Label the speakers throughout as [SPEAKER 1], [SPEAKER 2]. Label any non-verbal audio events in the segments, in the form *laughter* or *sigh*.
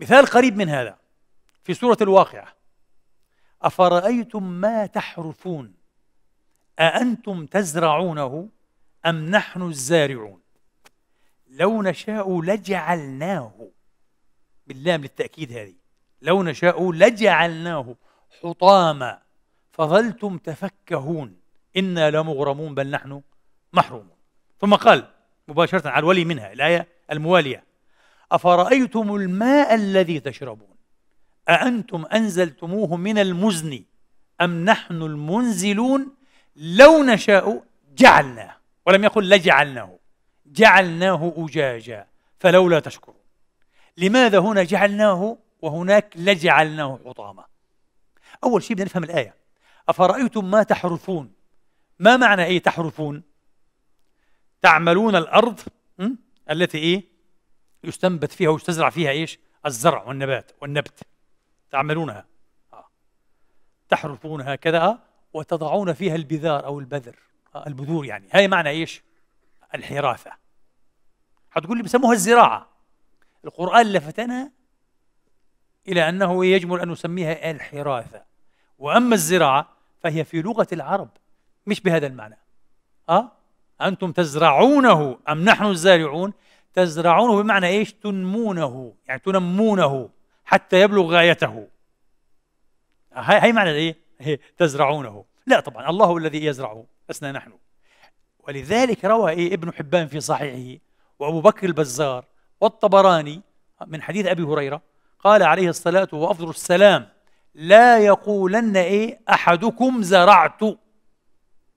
[SPEAKER 1] مثال قريب من هذا في سورة الواقعة أفرأيتم ما تحرثون أأنتم تزرعونه أم نحن الزارعون لو نشاء لجعلناه باللام للتأكيد هذه لو نشاء لجعلناه حطاما فظلتم تفكهون إنا لمغرمون بل نحن محرومون ثم قال مباشرة على الولي منها الآية الموالية أفرأيتم الماء الذي تشربون أأنتم أنزلتموه من المزن أم نحن المنزلون لو نشاء جعلناه ولم يقل لجعلناه جعلناه أجاجا فلولا تشكرون لماذا هنا جعلناه وهناك لجعلناه حطاما أول شيء بدنا نفهم الآية أفرأيتم ما تحرثون ما معنى إيه تحرثون تعملون الأرض التي إيه يستنبت فيها ويستزرع فيها ايش؟ الزرع والنبات والنبت تعملونها آه. تحرثون هكذا وتضعون فيها البذار او البذر آه، البذور يعني هاي معنى ايش؟ الحراثه حتقول لي بسموها الزراعه القران لفتنا الى انه يجمل ان نسميها الحراثه واما الزراعه فهي في لغه العرب مش بهذا المعنى أه؟ انتم تزرعونه ام نحن الزارعون تزرعونه بمعنى ايش تنمونه يعني تنمونه حتى يبلغ غايته هاي هاي معنى ايه تزرعونه لا طبعا الله هو الذي يزرعه لسنا نحن ولذلك روى إيه ابن حبان في صحيحه وابو بكر البزار والطبراني من حديث ابي هريره قال عليه الصلاه وافضل السلام لا يقولن ايه احدكم زرعت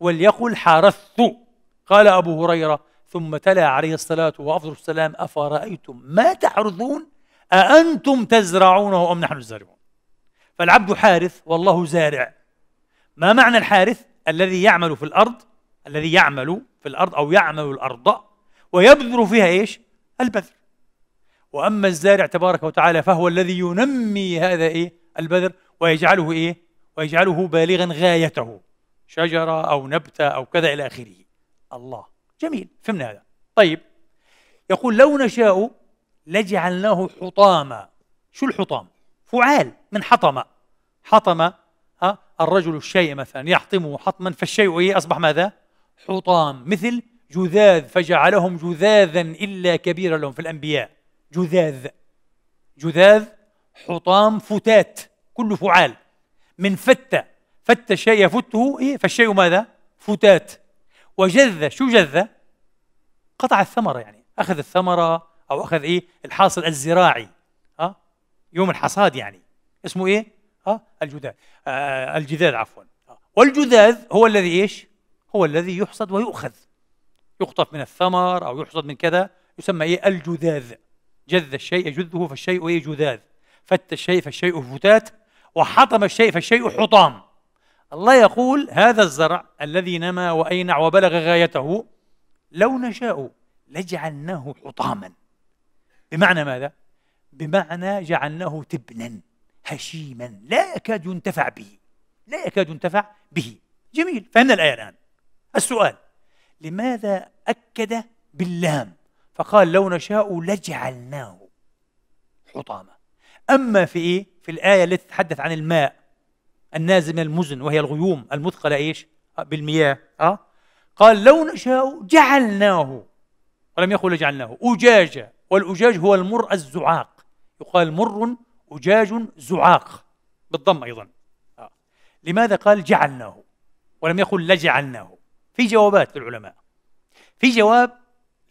[SPEAKER 1] وليقل حرثت قال ابو هريره ثم تلا عليه الصلاة وأفضل السلام أفرأيتم ما تعرضون أأنتم تزرعونه أم نحن الزارعون فالعبد حارث والله زارع ما معنى الحارث الذي يعمل في الأرض الذي يعمل في الأرض أو يعمل الأرض ويبذر فيها إيش البذر وأما الزارع تبارك وتعالى فهو الذي ينمي هذا إيه البذر ويجعله إيه ويجعله بالغا غايته شجرة أو نبتة أو كذا إلى آخره الله جميل فهمنا هذا طيب يقول لو نشاء لجعلناه حطاما شو الحطام فعال من حطم حطم ها الرجل الشيء مثلا يحطمه حطما فالشيء إيه أصبح ماذا حطام مثل جذاذ فجعلهم جذاذا إلا كبيرا لهم في الأنبياء جذاذ جذاذ حطام فتات كل فعال من فت فت شيء يفته إيه فالشيء ماذا فتات وجذ شو جذ قطع الثمرة يعني أخذ الثمرة أو أخذ إيه الحاصل الزراعي ها آه؟ يوم الحصاد يعني اسمه إيه ها آه؟ الجذاذ آه الجذاذ عفوا آه. والجذاذ هو الذي إيش هو الذي يحصد ويؤخذ يقطف من الثمر أو يحصد من كذا يسمى إيه الجذاذ جذ الشيء يجذه فالشيء إيه جذاذ فت الشيء فالشيء فتات وحطم الشيء فالشيء حطام الله يقول هذا الزرع الذي نما وأينع وبلغ غايته لو نشاء لجعلناه حطاما بمعنى ماذا؟ بمعنى جعلناه تبنا هشيما لا يكاد ينتفع به لا يكاد ينتفع به جميل فهمنا الآية الآن السؤال لماذا أكد باللام فقال لو نشاء لجعلناه حطاما أما في إيه؟ في الآية التي تتحدث عن الماء النازل من المزن وهي الغيوم المثقلة إيش بالمياه أه؟ قال لو نشاء جعلناه ولم يقل جعلناه أجاجا والأجاج هو المر الزعاق يقال مر أجاج زعاق بالضم أيضا أه. لماذا قال جعلناه ولم يقل لجعلناه في جوابات للعلماء في جواب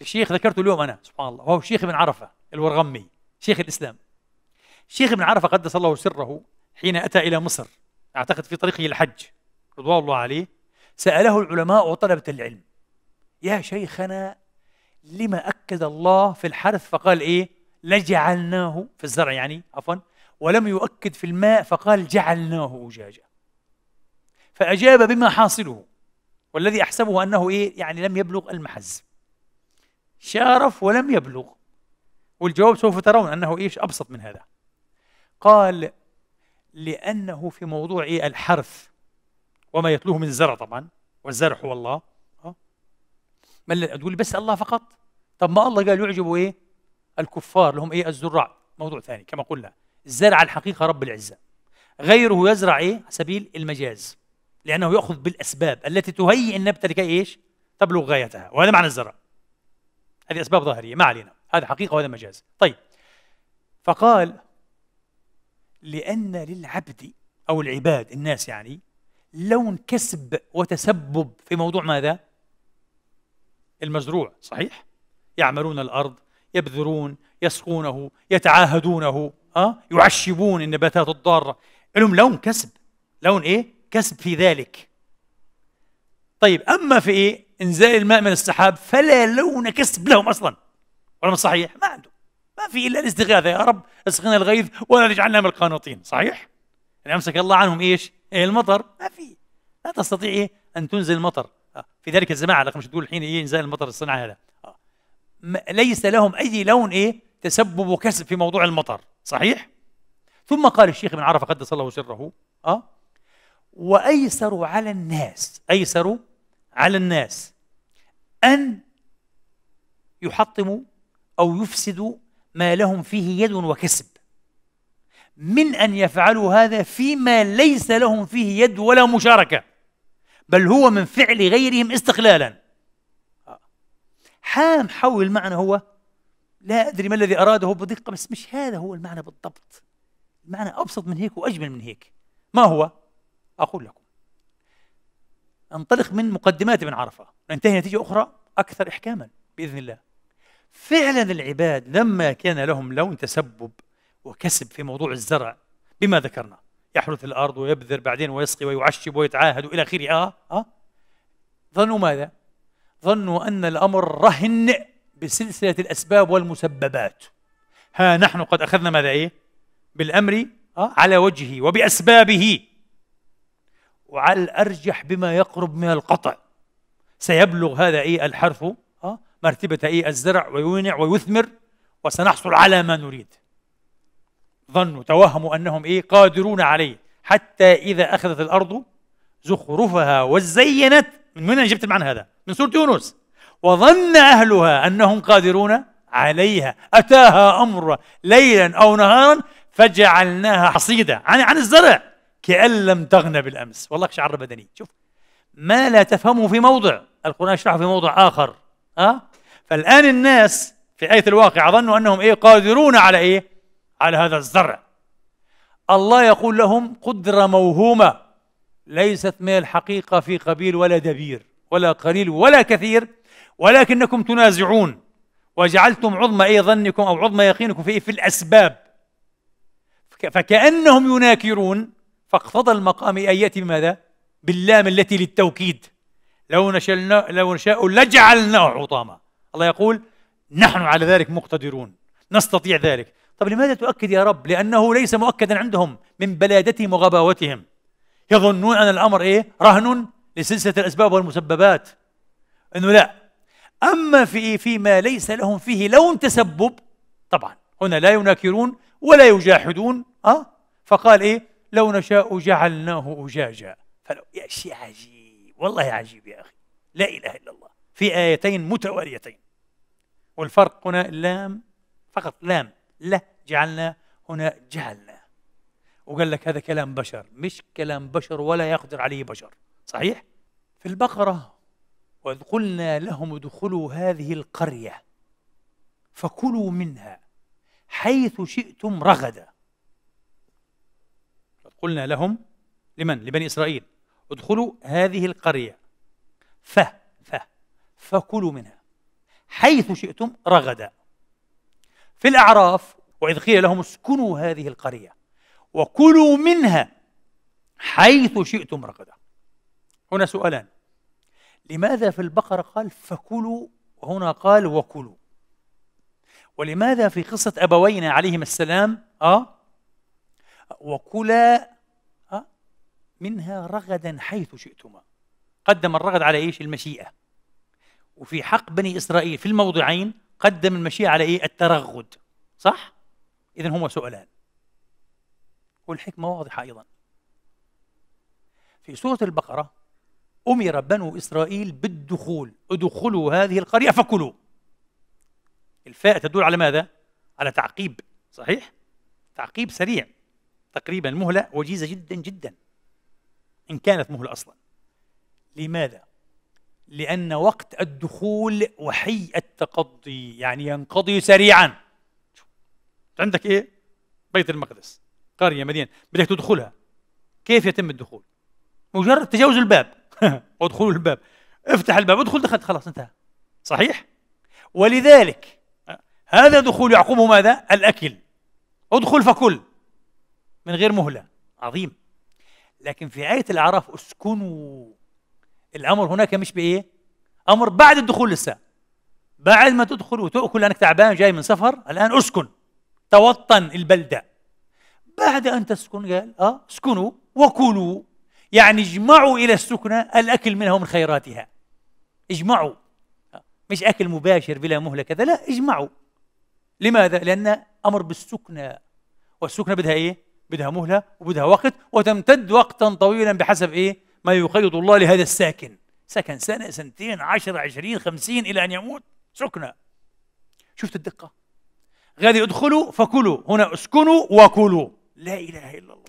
[SPEAKER 1] الشيخ ذكرته اليوم أنا سبحان الله وهو الشيخ ابن عرفة الورغمي شيخ الإسلام الشيخ ابن عرفة قدس الله سره حين أتى إلى مصر أعتقد في طريقه الحج رضوان الله عليه سأله العلماء وطلبة العلم يا شيخنا لما أكد الله في الحرث فقال إيه لجعلناه في الزرع يعني عفوا ولم يؤكد في الماء فقال جعلناه أجاجا فأجاب بما حاصله والذي أحسبه أنه إيه يعني لم يبلغ المحز شارف ولم يبلغ والجواب سوف ترون أنه إيش أبسط من هذا قال لأنه في موضوع إيه الحرث وما يتلوه من زرع طبعا والزرع هو الله ما تقول بس الله فقط طب ما الله قال يعجبوا إيه الكفار لهم إيه الزراع موضوع ثاني كما قلنا الزرع الحقيقة رب العزة غيره يزرع إيه سبيل المجاز لأنه يأخذ بالأسباب التي تهيئ النبتة إيه؟ لكي إيش تبلغ غايتها وهذا معنى الزرع هذه أسباب ظاهرية ما علينا هذا حقيقة وهذا مجاز طيب فقال لأن للعبد أو العباد الناس يعني لون كسب وتسبب في موضوع ماذا؟ المزروع صحيح؟ يعملون الأرض يبذرون يسقونه يتعاهدونه أه؟ يعشبون النباتات الضارة لهم لون كسب لون إيه؟ كسب في ذلك طيب أما في إيه؟ إنزال الماء من السحاب فلا لون كسب لهم أصلا ولا صحيح؟ ما عندهم ما في الا الاستغاثه يا رب اسقنا الغيث ولا تجعلنا من القانطين صحيح يعني امسك الله عنهم ايش إيه، المطر ما في لا تستطيع إيه؟ ان تنزل المطر آه، في ذلك الزمان على مش تقول الحين ايه انزال المطر الصناعي هذا آه. ليس لهم اي لون ايه تسبب وكسب في موضوع المطر صحيح ثم قال الشيخ ابن عرفه قدس الله سره اه وايسر على الناس ايسر على الناس ان يحطموا او يفسدوا ما لهم فيه يد وكسب من ان يفعلوا هذا فيما ليس لهم فيه يد ولا مشاركه بل هو من فعل غيرهم استقلالا حام حول المعنى هو لا ادري ما الذي اراده بدقه بس مش هذا هو المعنى بالضبط المعنى ابسط من هيك واجمل من هيك ما هو اقول لكم انطلق من مقدمات ابن عرفه ننتهي نتيجه اخرى اكثر احكاما باذن الله فعلا العباد لما كان لهم لون تسبب وكسب في موضوع الزرع بما ذكرنا يحرث الارض ويبذر بعدين ويسقي ويعشب ويتعاهد الى اخره اه اه ظنوا ماذا؟ ظنوا ان الامر رهن بسلسله الاسباب والمسببات ها نحن قد اخذنا ماذا ايه؟ بالامر آه على وجهه وباسبابه وعلى الارجح بما يقرب من القطع سيبلغ هذا ايه الحرث مرتبة إيه الزرع وينع ويثمر وسنحصل على ما نريد ظنوا توهموا أنهم إيه قادرون عليه حتى إذا أخذت الأرض زخرفها وزينت من وين جبت المعنى هذا؟ من سورة يونس وظن أهلها أنهم قادرون عليها أتاها أمر ليلا أو نهارا فجعلناها حصيدة عن عن الزرع كأن لم تغنى بالأمس والله شعر بدني شوف ما لا تفهمه في موضع القرآن يشرحه في موضع آخر أه؟ فالآن الناس في آية الواقع ظنوا أنهم إيه قادرون على إيه على هذا الزرع الله يقول لهم قدرة موهومة ليست من الحقيقة في قبيل ولا دبير ولا قليل ولا كثير ولكنكم تنازعون وجعلتم عظم أي ظنكم أو عظم يقينكم في, إيه في الأسباب فكأنهم يناكرون فاقتضى المقام أن يأتي بماذا؟ باللام التي للتوكيد لو, نشلنا لو نشاء لجعلناه حطاما الله يقول نحن على ذلك مقتدرون نستطيع ذلك طب لماذا تؤكد يا رب لأنه ليس مؤكدا عندهم من بلادتهم وغباوتهم يظنون أن الأمر إيه رهن لسلسلة الأسباب والمسببات أنه لا أما في فيما ليس لهم فيه لون تسبب طبعا هنا لا يناكرون ولا يجاحدون أه؟ فقال إيه لو نشاء جعلناه أجاجا فلو يا شيء عجيب والله عجيب يا أخي لا إله إلا الله في آيتين متواليتين والفرق هنا لام فقط لام لا جعلنا هنا جعلنا وقال لك هذا كلام بشر مش كلام بشر ولا يقدر عليه بشر صحيح في البقرة وإذ قلنا لهم ادخلوا هذه القرية فكلوا منها حيث شئتم رغدا قلنا لهم لمن لبني إسرائيل ادخلوا هذه القرية ف ف فكلوا منها حيث شئتم رغدا في الأعراف وإذ قيل لهم اسكنوا هذه القرية وكلوا منها حيث شئتم رغدا هنا سؤالان لماذا في البقرة قال فكلوا وهنا قال وكلوا ولماذا في قصة أبوينا عليهما السلام آه وكلا آه منها رغدا حيث شئتما قدم الرغد على إيش المشيئة وفي حق بني إسرائيل في الموضعين قدم المشيئة على إيه الترغد صح؟ إذا هما سؤالان والحكمة واضحة أيضا في سورة البقرة أمر بنو إسرائيل بالدخول ادخلوا هذه القرية فكلوا الفاء تدل على ماذا؟ على تعقيب صحيح؟ تعقيب سريع تقريبا مهلة وجيزة جدا جدا إن كانت مهلة أصلا لماذا؟ لأن وقت الدخول وحي التقضي يعني ينقضي سريعا عندك إيه؟ بيت المقدس قرية مدينة بدك تدخلها كيف يتم الدخول؟ مجرد تجاوز الباب ودخول *laughs* الباب افتح الباب ادخل دخلت خلاص انتهى صحيح؟ ولذلك هذا دخول يعقوب ماذا؟ الأكل ادخل فكل من غير مهلة عظيم لكن في آية الأعراف اسكنوا الامر هناك مش بايه امر بعد الدخول للساعه بعد ما تدخل وتأكل لأنك تعبان جاي من سفر الآن اسكن توطن البلدة بعد أن تسكن قال آه اسكنوا وكلوا يعني اجمعوا إلى السكنة الأكل منها ومن خيراتها اجمعوا مش أكل مباشر بلا مهلة كذا لا اجمعوا لماذا؟ لأن أمر بالسكنة والسكنة بدها إيه؟ بدها مهلة وبدها وقت وتمتد وقتا طويلا بحسب إيه؟ ما يقيض الله لهذا الساكن سكن سنة سنتين عشر عشرين خمسين إلى أن يموت سكنة شفت الدقة غادي ادخلوا فكلوا هنا اسكنوا وكلوا لا إله إلا الله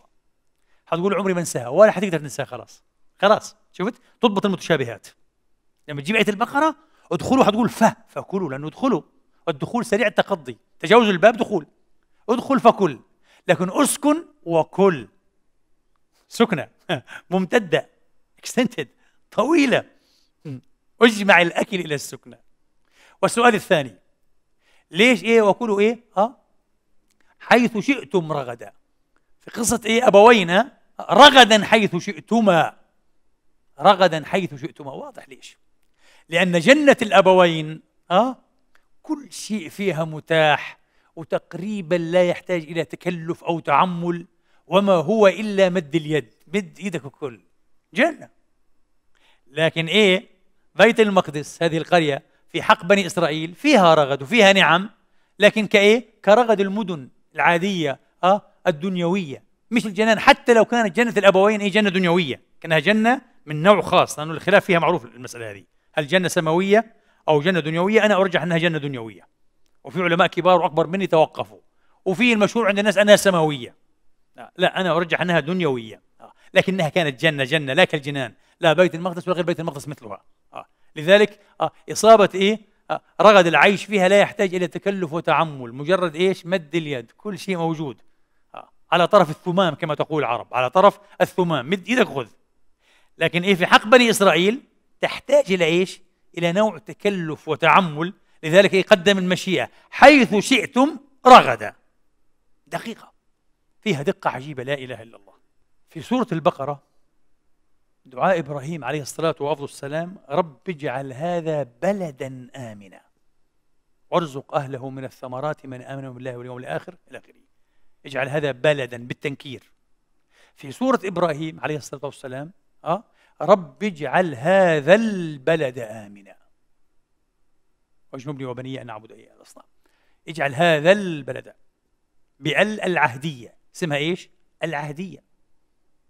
[SPEAKER 1] حتقول عمري ما انساها ولا حتقدر تنساها خلاص خلاص شفت تضبط المتشابهات لما تجيب آية البقرة ادخلوا حتقول ف فكلوا لأنه ادخلوا الدخول سريع التقضي تجاوز الباب دخول ادخل فكل لكن اسكن وكل سكنة *laughs* ممتدة اكستنتد طويلة أجمع الأكل إلى السكنة والسؤال الثاني ليش إيه وكلوا إيه ها حيث شئتم رغدا في قصة إيه أبوينا رغدا حيث شئتما رغدا حيث شئتما واضح ليش لأن جنة الأبوين ها كل شيء فيها متاح وتقريبا لا يحتاج إلى تكلف أو تعمل وما هو إلا مد اليد مد إيدك الكل جنة لكن إيه بيت المقدس هذه القرية في حق بني إسرائيل فيها رغد وفيها نعم لكن كإيه كرغد المدن العادية أه الدنيوية مش الجنان حتى لو كانت جنة الأبوين إيه جنة دنيوية كانها جنة من نوع خاص لأنه الخلاف فيها معروف المسألة هذه هل جنة سماوية أو جنة دنيوية أنا أرجح أنها جنة دنيوية وفي علماء كبار وأكبر مني توقفوا وفي المشهور عند الناس أنها سماوية لا أنا أرجح أنها دنيوية لكنها كانت جنة جنة لا كالجنان لا بيت المقدس ولا غير بيت المقدس مثلها آه. لذلك آه إصابة إيه آه. رغد العيش فيها لا يحتاج إلى تكلف وتعمل مجرد إيش مد اليد كل شيء موجود آه. على طرف الثمام كما تقول العرب على طرف الثمام مد إيدك خذ لكن إيه في حق بني إسرائيل تحتاج إلى إيش إلى نوع تكلف وتعمل لذلك يقدم المشيئة حيث شئتم رغدا دقيقة فيها دقة عجيبة لا إله إلا الله في سورة البقرة دعاء إبراهيم عليه الصلاة والسلام رب اجعل هذا بلدا آمنا وارزق أهله من الثمرات من آمن بالله واليوم الآخر إلى آخره اجعل هذا بلدا بالتنكير في سورة إبراهيم عليه الصلاة والسلام أه؟ رب اجعل هذا البلد آمنا واجنبني وبني أن أعبد أي الأصنام اجعل هذا البلد بأل العهدية اسمها إيش؟ العهدية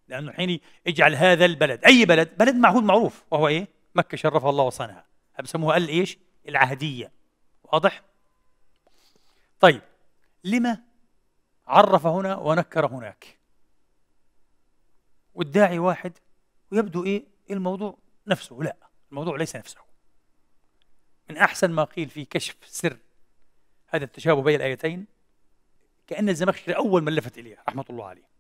[SPEAKER 1] لأنه حين اجعل هذا البلد أي بلد بلد معهود معروف وهو إيه مكة شرفها الله وصانها بسموها الإيش العهدية واضح طيب لما عرف هنا ونكر هناك والداعي واحد ويبدو إيه الموضوع نفسه لا الموضوع ليس نفسه من أحسن ما قيل في كشف سر هذا التشابه بين الآيتين كأن الزمخشري أول من لفت إليه رحمة الله عليه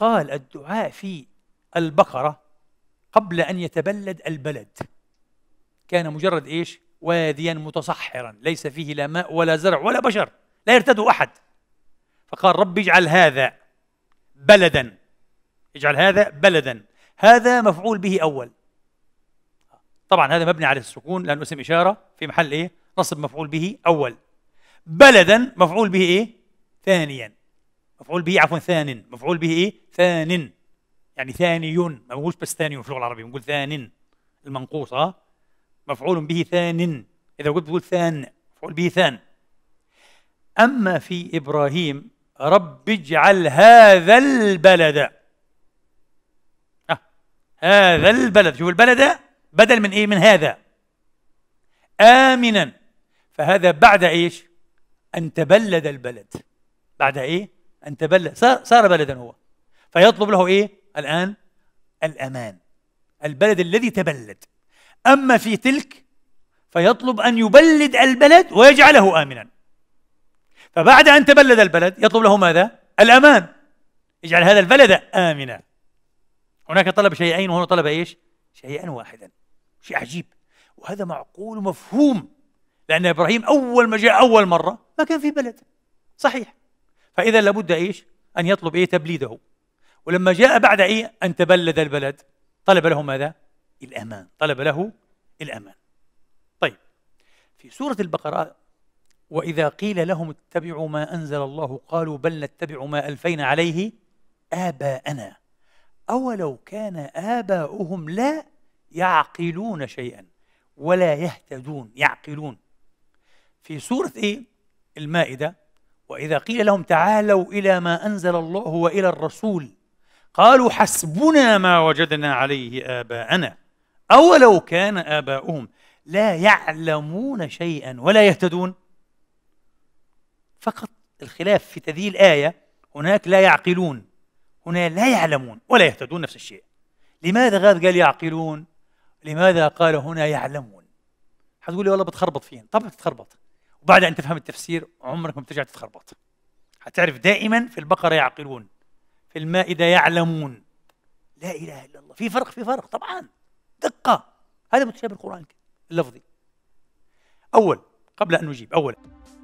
[SPEAKER 1] قال الدعاء في البقرة قبل أن يتبلد البلد كان مجرد إيش؟ واديا متصحرا ليس فيه لا ماء ولا زرع ولا بشر لا يرتد أحد فقال رب اجعل هذا بلدا اجعل هذا بلدا هذا مفعول به أول طبعا هذا مبني على السكون لأنه اسم إشارة في محل إيه؟ نصب مفعول به أول بلدا مفعول به إيه؟ ثانيا مفعول به عفوا ثان مفعول به ايه؟ ثان يعني ثاني ما بنقولش بس ثاني في اللغه العربيه بنقول ثان المنقوص اه مفعول به ثان اذا قلت بقول ثان مفعول به ثان اما في ابراهيم رب اجعل هذا البلد آه. هذا البلد شوف البلد بدل من ايه من هذا امنا فهذا بعد ايش ان تبلد البلد بعد ايه أن تبلى صار, صار بلدا هو فيطلب له إيه الآن الأمان البلد الذي تبلد أما في تلك فيطلب أن يبلد البلد ويجعله آمنا فبعد أن تبلد البلد يطلب له ماذا؟ الأمان اجعل هذا البلد آمنا هناك طلب شيئين وهنا طلب إيش؟ شيئا واحدا شيء عجيب وهذا معقول ومفهوم لأن إبراهيم أول ما جاء أول مرة ما كان في بلد صحيح فإذا لابد إيش أن يطلب إيه تبليده ولما جاء بعد إيه أن تبلد البلد طلب له ماذا الأمان طلب له الأمان طيب في سورة البقرة وإذا قيل لهم اتبعوا ما أنزل الله قالوا بل نتبع ما ألفينا عليه آباءنا أولو كان آباؤهم لا يعقلون شيئا ولا يهتدون يعقلون في سورة إيه؟ المائدة وإذا قيل لهم تعالوا إلى ما أنزل الله وإلى الرسول قالوا حسبنا ما وجدنا عليه آباءنا أولو كان آباؤهم لا يعلمون شيئا ولا يهتدون فقط الخلاف في تذي الآية هناك لا يعقلون هنا لا يعلمون ولا يهتدون نفس الشيء لماذا غاد قال يعقلون لماذا قال هنا يعلمون حتقول لي والله بتخربط فيهم طبعا بتخربط وبعد ان تفهم التفسير عمرك ما بترجع تتخربط هتعرف دائما في البقره يعقلون في المائده يعلمون لا اله الا الله في فرق في فرق طبعا دقه هذا متشابه القران اللفظي اول قبل ان نجيب اولا